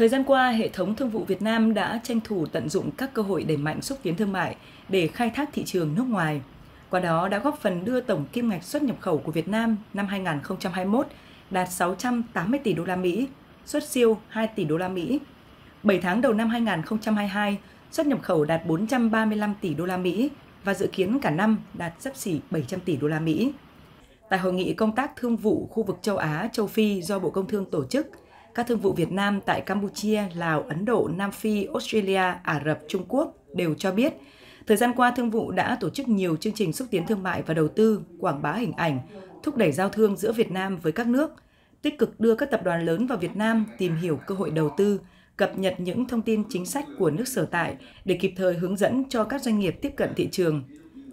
Thời gian qua, hệ thống thương vụ Việt Nam đã tranh thủ tận dụng các cơ hội đẩy mạnh xúc tiến thương mại để khai thác thị trường nước ngoài. Qua đó đã góp phần đưa tổng kim ngạch xuất nhập khẩu của Việt Nam năm 2021 đạt 680 tỷ đô la Mỹ, xuất siêu 2 tỷ đô la Mỹ. 7 tháng đầu năm 2022, xuất nhập khẩu đạt 435 tỷ đô la Mỹ và dự kiến cả năm đạt sắp xỉ 700 tỷ đô la Mỹ. Tại hội nghị công tác thương vụ khu vực châu Á, châu Phi do Bộ Công Thương tổ chức, các thương vụ Việt Nam tại Campuchia, Lào, Ấn Độ, Nam Phi, Australia, Ả Rập, Trung Quốc đều cho biết, thời gian qua thương vụ đã tổ chức nhiều chương trình xúc tiến thương mại và đầu tư, quảng bá hình ảnh, thúc đẩy giao thương giữa Việt Nam với các nước, tích cực đưa các tập đoàn lớn vào Việt Nam tìm hiểu cơ hội đầu tư, cập nhật những thông tin chính sách của nước sở tại để kịp thời hướng dẫn cho các doanh nghiệp tiếp cận thị trường.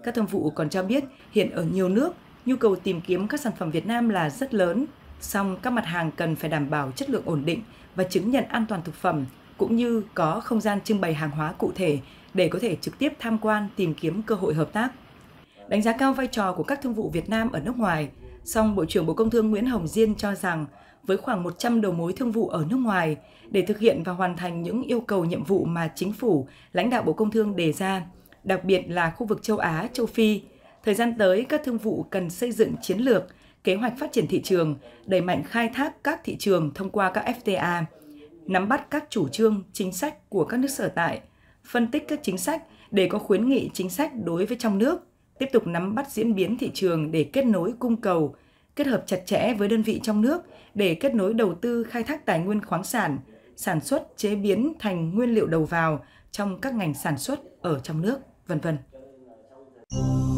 Các thương vụ còn cho biết hiện ở nhiều nước, nhu cầu tìm kiếm các sản phẩm Việt Nam là rất lớn Song các mặt hàng cần phải đảm bảo chất lượng ổn định và chứng nhận an toàn thực phẩm cũng như có không gian trưng bày hàng hóa cụ thể để có thể trực tiếp tham quan tìm kiếm cơ hội hợp tác. Đánh giá cao vai trò của các thương vụ Việt Nam ở nước ngoài, song Bộ trưởng Bộ Công Thương Nguyễn Hồng Diên cho rằng với khoảng 100 đầu mối thương vụ ở nước ngoài để thực hiện và hoàn thành những yêu cầu nhiệm vụ mà chính phủ, lãnh đạo Bộ Công Thương đề ra, đặc biệt là khu vực châu Á, châu Phi, thời gian tới các thương vụ cần xây dựng chiến lược kế hoạch phát triển thị trường, đẩy mạnh khai thác các thị trường thông qua các FTA, nắm bắt các chủ trương, chính sách của các nước sở tại, phân tích các chính sách để có khuyến nghị chính sách đối với trong nước, tiếp tục nắm bắt diễn biến thị trường để kết nối cung cầu, kết hợp chặt chẽ với đơn vị trong nước để kết nối đầu tư khai thác tài nguyên khoáng sản, sản xuất chế biến thành nguyên liệu đầu vào trong các ngành sản xuất ở trong nước, vân vân.